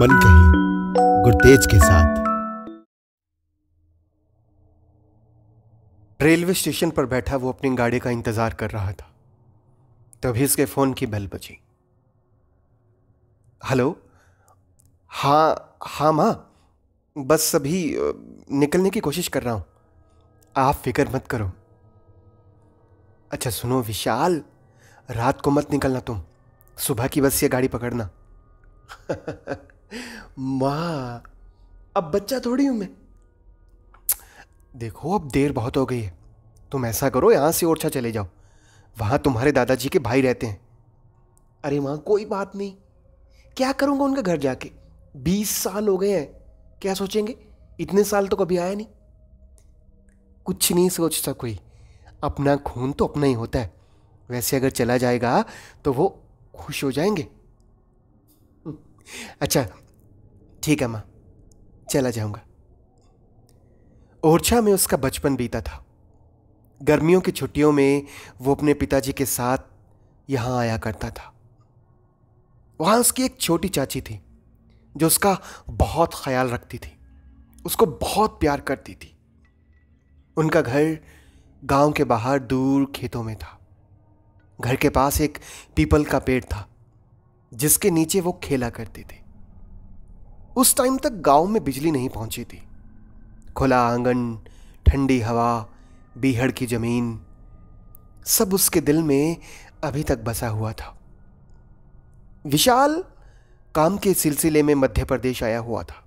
मन कही गुरतेज के साथ रेलवे स्टेशन पर बैठा वो अपनी गाड़ी का इंतजार कर रहा था तभी उसके फोन की बेल बजी हेलो हाँ हाँ माँ बस सभी निकलने की कोशिश कर रहा हूं आप फिक्र मत करो अच्छा सुनो विशाल रात को मत निकलना तुम सुबह की बस ये गाड़ी पकड़ना माँ अब बच्चा थोड़ी हूं मैं देखो अब देर बहुत हो गई है तुम ऐसा करो यहां से ओरछा चले जाओ वहां तुम्हारे दादाजी के भाई रहते हैं अरे मां कोई बात नहीं क्या करूँगा उनके घर जाके बीस साल हो गए हैं क्या सोचेंगे इतने साल तो कभी आया नहीं कुछ नहीं सोचता कोई अपना खून तो अपना ही होता है वैसे अगर चला जाएगा तो वो खुश हो जाएंगे अच्छा ठीक है माँ चला जाऊंगा ओरछा में उसका बचपन बीता था गर्मियों की छुट्टियों में वो अपने पिताजी के साथ यहाँ आया करता था वहाँ उसकी एक छोटी चाची थी जो उसका बहुत ख्याल रखती थी उसको बहुत प्यार करती थी उनका घर गांव के बाहर दूर खेतों में था घर के पास एक पीपल का पेड़ था जिसके नीचे वो खेला करते थे उस टाइम तक गांव में बिजली नहीं पहुंची थी खुला आंगन ठंडी हवा बीहड़ की जमीन सब उसके दिल में अभी तक बसा हुआ था विशाल काम के सिलसिले में मध्य प्रदेश आया हुआ था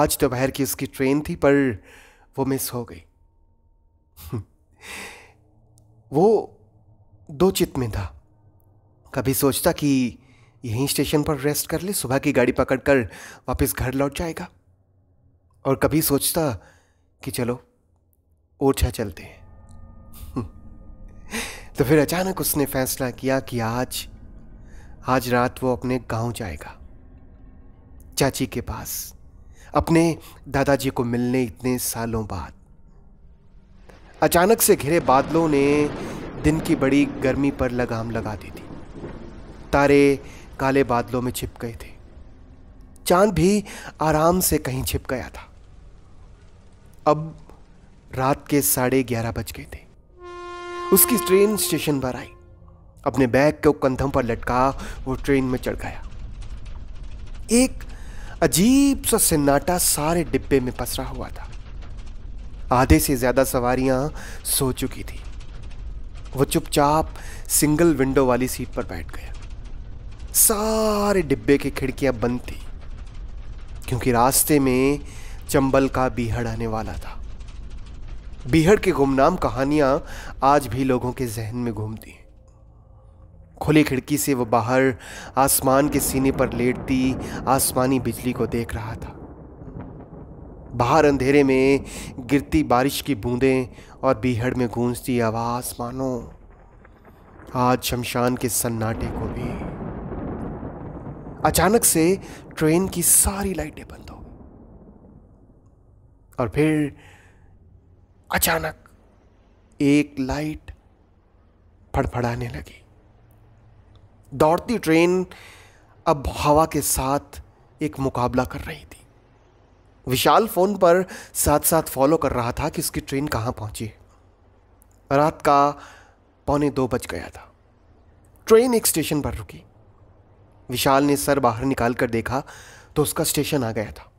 आज दोपहर तो की उसकी ट्रेन थी पर वो मिस हो गई वो दो चित में था कभी सोचता कि यहीं स्टेशन पर रेस्ट कर ले सुबह की गाड़ी पकड़कर वापस घर लौट जाएगा और कभी सोचता कि चलो ओरछा चलते हैं तो फिर अचानक उसने फैसला किया कि आज आज रात वो अपने गांव जाएगा चाची के पास अपने दादाजी को मिलने इतने सालों बाद अचानक से घिरे बादलों ने दिन की बड़ी गर्मी पर लगाम लगा दी थी तारे काले बादलों में छिप गए थे चांद भी आराम से कहीं छिप गया था अब रात के साढ़े ग्यारह बज गए थे उसकी ट्रेन स्टेशन पर आई अपने बैग को कंधम पर लटका वो ट्रेन में चढ़ गया एक अजीब सा सन्नाटा सारे डिब्बे में पसरा हुआ था आधे से ज्यादा सवारियां सो चुकी थी वो चुपचाप सिंगल विंडो वाली सीट पर बैठ गया सारे डिब्बे की खिड़कियां बंद थी क्योंकि रास्ते में चंबल का बीहड़ आने वाला था बीहड़ की गुमनाम कहानियां आज भी लोगों के जहन में घूमती हैं खुली खिड़की से वह बाहर आसमान के सीने पर लेटती आसमानी बिजली को देख रहा था बाहर अंधेरे में गिरती बारिश की बूंदें और बीहड़ में गूंजती आवाज मानो आज शमशान के सन्नाटे को भी अचानक से ट्रेन की सारी लाइटें बंद हो गई और फिर अचानक एक लाइट फड़फड़ाने लगी दौड़ती ट्रेन अब हवा के साथ एक मुकाबला कर रही थी विशाल फ़ोन पर साथ साथ फॉलो कर रहा था कि उसकी ट्रेन कहाँ पहुंची है रात का पौने दो बज गया था ट्रेन एक स्टेशन पर रुकी विशाल ने सर बाहर निकाल कर देखा तो उसका स्टेशन आ गया था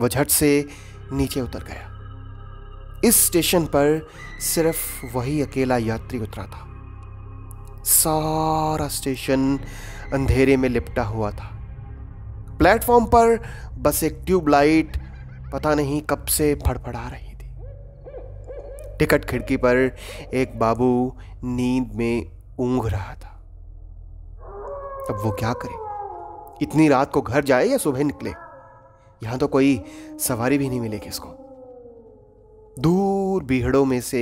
वह झट से नीचे उतर गया इस स्टेशन पर सिर्फ वही अकेला यात्री उतरा था सारा स्टेशन अंधेरे में लिपटा हुआ था प्लेटफॉर्म पर बस एक ट्यूबलाइट पता नहीं कब से फड़फड़ा रही थी टिकट खिड़की पर एक बाबू नींद में ऊंघ रहा था अब वो क्या करे इतनी रात को घर जाए या सुबह निकले यहां तो कोई सवारी भी नहीं मिलेगी इसको दूर बीहड़ों में से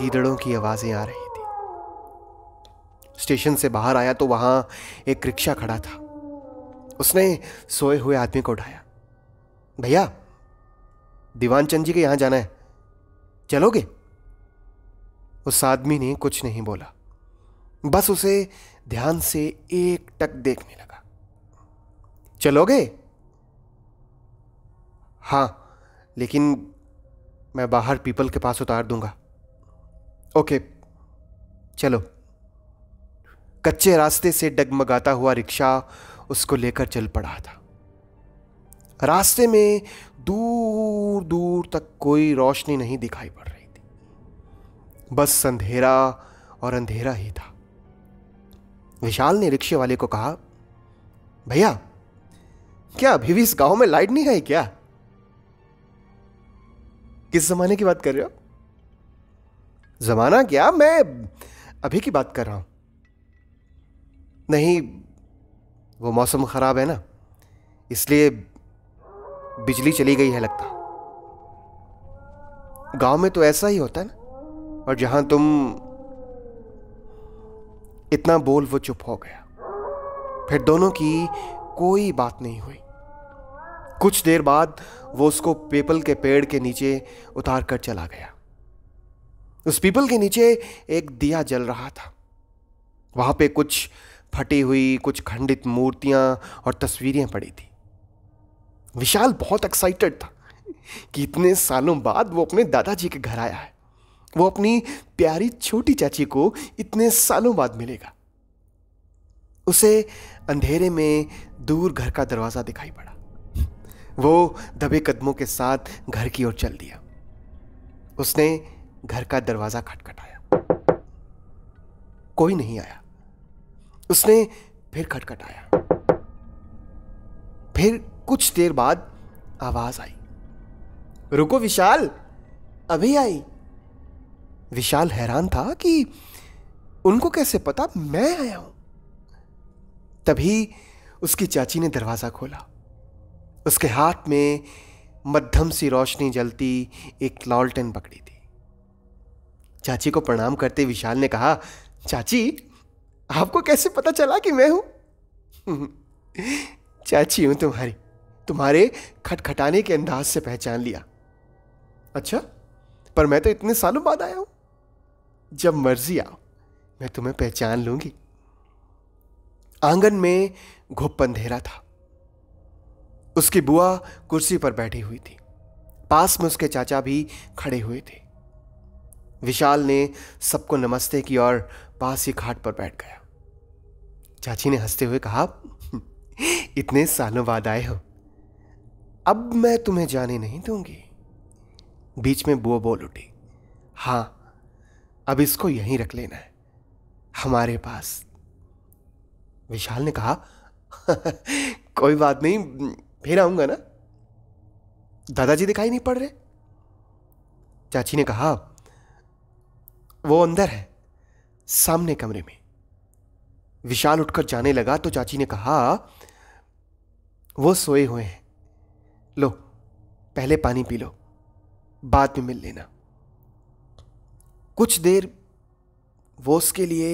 गीदड़ों की आवाज़ें आ रही थी स्टेशन से बाहर आया तो वहां एक रिक्शा खड़ा था उसने सोए हुए आदमी को उठाया भैया दीवान चंद जी के यहां जाना है चलोगे उस आदमी ने कुछ नहीं बोला बस उसे ध्यान से एक टक देखने लगा चलोगे हाँ लेकिन मैं बाहर पीपल के पास उतार दूंगा ओके चलो कच्चे रास्ते से डगमगाता हुआ रिक्शा उसको लेकर चल पड़ा था रास्ते में दूर दूर तक कोई रोशनी नहीं दिखाई पड़ रही थी बस अंधेरा और अंधेरा ही था विशाल ने रिक्शे वाले को कहा भैया क्या अभी भी इस गांव में लाइट नहीं है क्या किस जमाने की बात कर रहे हो जमाना क्या मैं अभी की बात कर रहा हूं नहीं वो मौसम खराब है ना इसलिए बिजली चली गई है लगता गांव में तो ऐसा ही होता है ना और जहां तुम इतना बोल वो चुप हो गया फिर दोनों की कोई बात नहीं हुई कुछ देर बाद वो उसको पीपल के पेड़ के नीचे उतार कर चला गया उस पीपल के नीचे एक दिया जल रहा था वहां पे कुछ फटी हुई कुछ खंडित मूर्तियां और तस्वीरें पड़ी थी विशाल बहुत एक्साइटेड था कि इतने सालों बाद वो अपने दादाजी के घर आया है वो अपनी प्यारी छोटी चाची को इतने सालों बाद मिलेगा उसे अंधेरे में दूर घर का दरवाज़ा दिखाई पड़ा वो दबे कदमों के साथ घर की ओर चल दिया उसने घर का दरवाज़ा खटखटाया कोई नहीं आया उसने फिर खटखटाया फिर कुछ देर बाद आवाज़ आई रुको विशाल अभी आई विशाल हैरान था कि उनको कैसे पता मैं आया हूं तभी उसकी चाची ने दरवाज़ा खोला उसके हाथ में मध्यम सी रोशनी जलती एक लॉलटेन पकड़ी थी चाची को प्रणाम करते विशाल ने कहा चाची आपको कैसे पता चला कि मैं हूं चाची हूं तुम्हारी तुम्हारे खटखटाने के अंदाज से पहचान लिया अच्छा पर मैं तो इतने सालों बाद आया हूं जब मर्जी आओ मैं तुम्हें पहचान लूंगी आंगन में घुप अंधेरा था उसकी बुआ कुर्सी पर बैठी हुई थी पास में उसके चाचा भी खड़े हुए थे विशाल ने सबको नमस्ते की और पास ही घाट पर बैठ गया चाची ने हंसते हुए कहा हम्म, इतने सालों बाद आए हो अब मैं तुम्हें जाने नहीं दूंगी बीच में बुआ बोल उठी हाँ अब इसको यहीं रख लेना है हमारे पास विशाल ने कहा कोई बात नहीं फिर आऊंगा ना दादाजी दिखाई नहीं पड़ रहे चाची ने कहा वो अंदर है सामने कमरे में विशाल उठकर जाने लगा तो चाची ने कहा वो सोए हुए हैं लो पहले पानी पी लो बाद में मिल लेना कुछ देर वो उसके लिए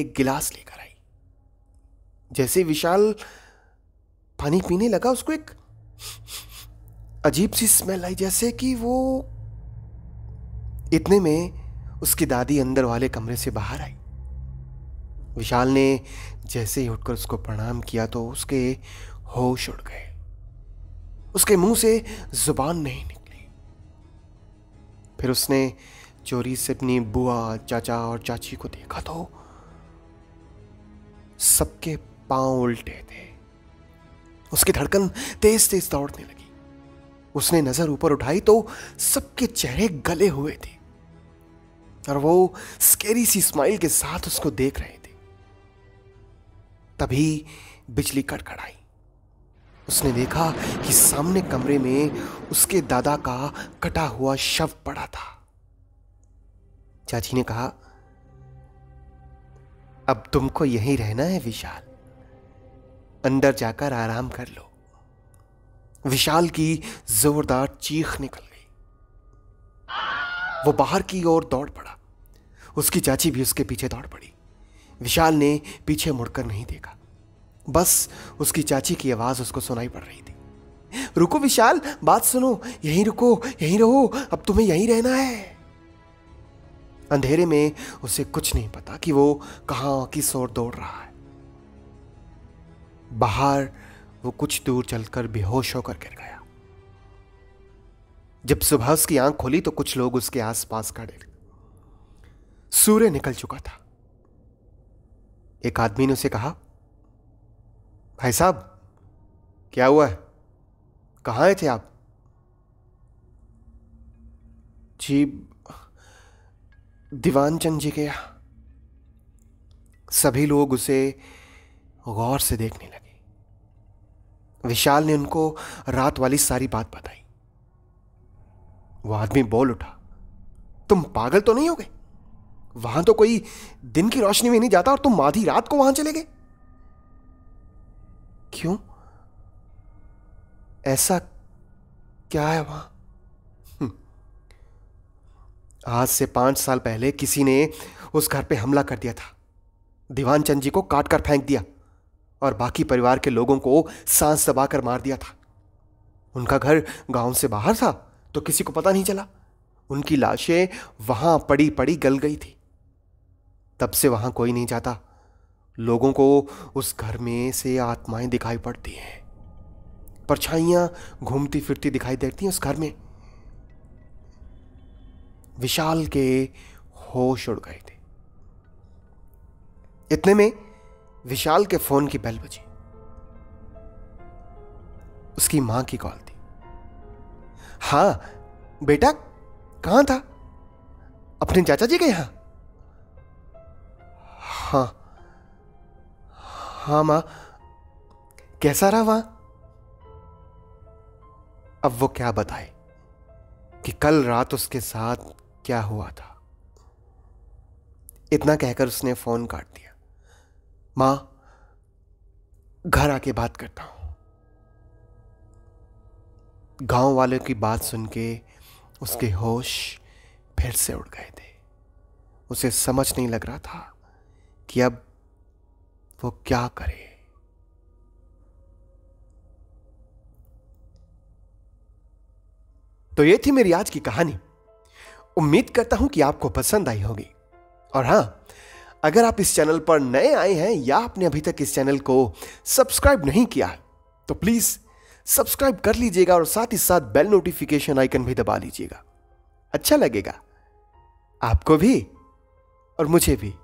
एक गिलास लेकर आई जैसे विशाल पानी पीने लगा उसको एक अजीब सी स्मेल आई जैसे कि वो इतने में उसकी दादी अंदर वाले कमरे से बाहर आई विशाल ने जैसे ही उठकर उसको प्रणाम किया तो उसके होश उड़ गए उसके मुंह से जुबान नहीं निकली फिर उसने चोरी से अपनी बुआ चाचा और चाची को देखा तो सबके पांव उल्टे थे उसकी धड़कन तेज तेज दौड़ने लगी उसने नजर ऊपर उठाई तो सबके चेहरे गले हुए थे और वो स्केरी सी स्माइल के साथ उसको देख रहे थे तभी बिजली कड़कड़ाई उसने देखा कि सामने कमरे में उसके दादा का कटा हुआ शव पड़ा था चाची ने कहा अब तुमको यहीं रहना है विशाल अंदर जाकर आराम कर लो विशाल की जोरदार चीख निकल गई वो बाहर की ओर दौड़ पड़ा उसकी चाची भी उसके पीछे दौड़ पड़ी विशाल ने पीछे मुड़कर नहीं देखा बस उसकी चाची की आवाज उसको सुनाई पड़ रही थी रुको विशाल बात सुनो यहीं रुको यहीं रहो अब तुम्हें यहीं रहना है अंधेरे में उसे कुछ नहीं पता कि वो कहा किस ओर दौड़ रहा है बाहर वो कुछ दूर चलकर बेहोश होकर गिर गया जब सुबह उसकी आंख खोली तो कुछ लोग उसके आसपास खड़े सूर्य निकल चुका था एक आदमी ने उसे कहा भाई साहब क्या हुआ है कहां आए थे आप जी दीवान चंद जी के सभी लोग उसे गौर से देखने लगे विशाल ने उनको रात वाली सारी बात बताई वो आदमी बोल उठा तुम पागल तो नहीं हो गए वहां तो कोई दिन की रोशनी में नहीं जाता और तुम आधी रात को वहां चले गए क्यों ऐसा क्या है वहां आज से पांच साल पहले किसी ने उस घर पे हमला कर दिया था दीवान चंद जी को काट कर फेंक दिया और बाकी परिवार के लोगों को सांस दबा कर मार दिया था उनका घर गांव से बाहर था तो किसी को पता नहीं चला उनकी लाशें वहां पड़ी पड़ी गल गई थी तब से वहां कोई नहीं जाता लोगों को उस घर में से आत्माएं दिखाई पड़ती हैं परछाइयां घूमती फिरती दिखाई देती हैं उस घर में विशाल के होश उड़ गए थे इतने में विशाल के फोन की बेल बजी उसकी मां की कॉल थी हां बेटा कहां था अपने चाचा जी के यहां हां हां मां कैसा रहा वहां अब वो क्या बताए कि कल रात उसके साथ क्या हुआ था इतना कहकर उसने फोन काट दिया मां घर आके बात करता हूं गांव वालों की बात सुन के उसके होश फिर से उड़ गए थे उसे समझ नहीं लग रहा था कि अब वो क्या करे तो ये थी मेरी आज की कहानी उम्मीद करता हूं कि आपको पसंद आई होगी और हां अगर आप इस चैनल पर नए आए हैं या आपने अभी तक इस चैनल को सब्सक्राइब नहीं किया तो प्लीज़ सब्सक्राइब कर लीजिएगा और साथ ही साथ बेल नोटिफिकेशन आइकन भी दबा लीजिएगा अच्छा लगेगा आपको भी और मुझे भी